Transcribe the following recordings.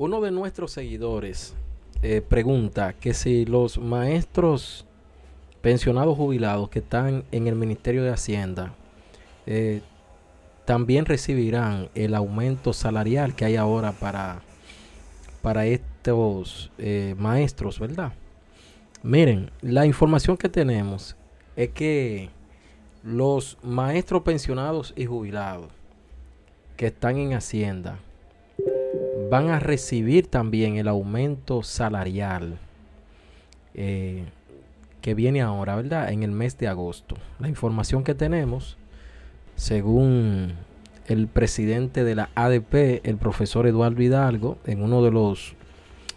Uno de nuestros seguidores eh, pregunta que si los maestros pensionados jubilados que están en el Ministerio de Hacienda eh, también recibirán el aumento salarial que hay ahora para, para estos eh, maestros, ¿verdad? Miren, la información que tenemos es que los maestros pensionados y jubilados que están en Hacienda van a recibir también el aumento salarial eh, que viene ahora, ¿verdad? En el mes de agosto. La información que tenemos, según el presidente de la ADP, el profesor Eduardo Hidalgo, en uno de los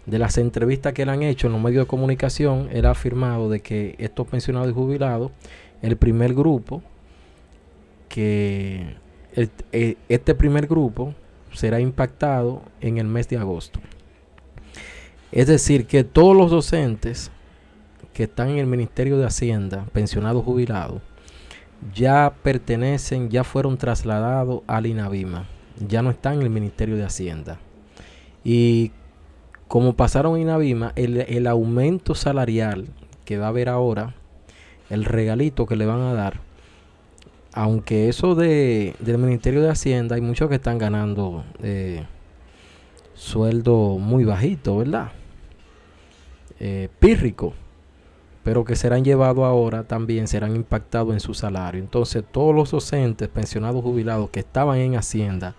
de las entrevistas que le han hecho en los medios de comunicación, él ha afirmado de que estos pensionados y jubilados, el primer grupo, que eh, este primer grupo será impactado en el mes de agosto. Es decir, que todos los docentes que están en el Ministerio de Hacienda, pensionados jubilados, ya pertenecen, ya fueron trasladados al INAVIMA, ya no están en el Ministerio de Hacienda. Y como pasaron a INAVIMA, el, el aumento salarial que va a haber ahora, el regalito que le van a dar, aunque eso del Ministerio de Hacienda, hay muchos que están ganando eh, sueldo muy bajito, ¿verdad? Eh, pírrico, pero que serán llevados ahora también, serán impactados en su salario. Entonces, todos los docentes, pensionados, jubilados que estaban en Hacienda,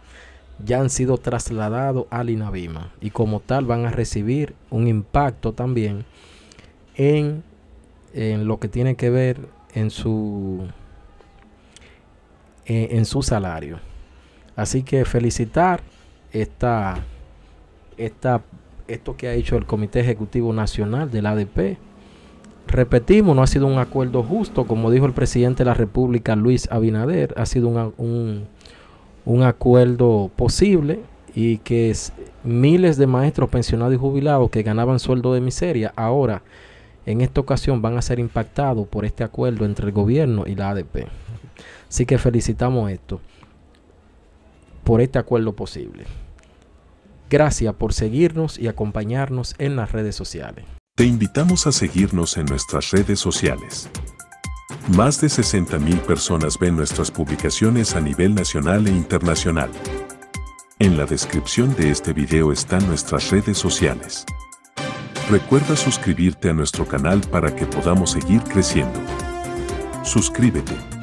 ya han sido trasladados al INAVIMA y como tal van a recibir un impacto también en, en lo que tiene que ver en su eh, en su salario. Así que felicitar esta, esto que ha hecho el Comité Ejecutivo Nacional del ADP. Repetimos, no ha sido un acuerdo justo, como dijo el presidente de la República, Luis Abinader, ha sido un, acuerdo posible y que miles de maestros pensionados y jubilados que ganaban sueldo de miseria, ahora en esta ocasión van a ser impactados por este acuerdo entre el gobierno y la ADP. Así que felicitamos esto por este acuerdo posible. Gracias por seguirnos y acompañarnos en las redes sociales. Te invitamos a seguirnos en nuestras redes sociales. Más de 60.000 personas ven nuestras publicaciones a nivel nacional e internacional. En la descripción de este video están nuestras redes sociales. Recuerda suscribirte a nuestro canal para que podamos seguir creciendo. Suscríbete.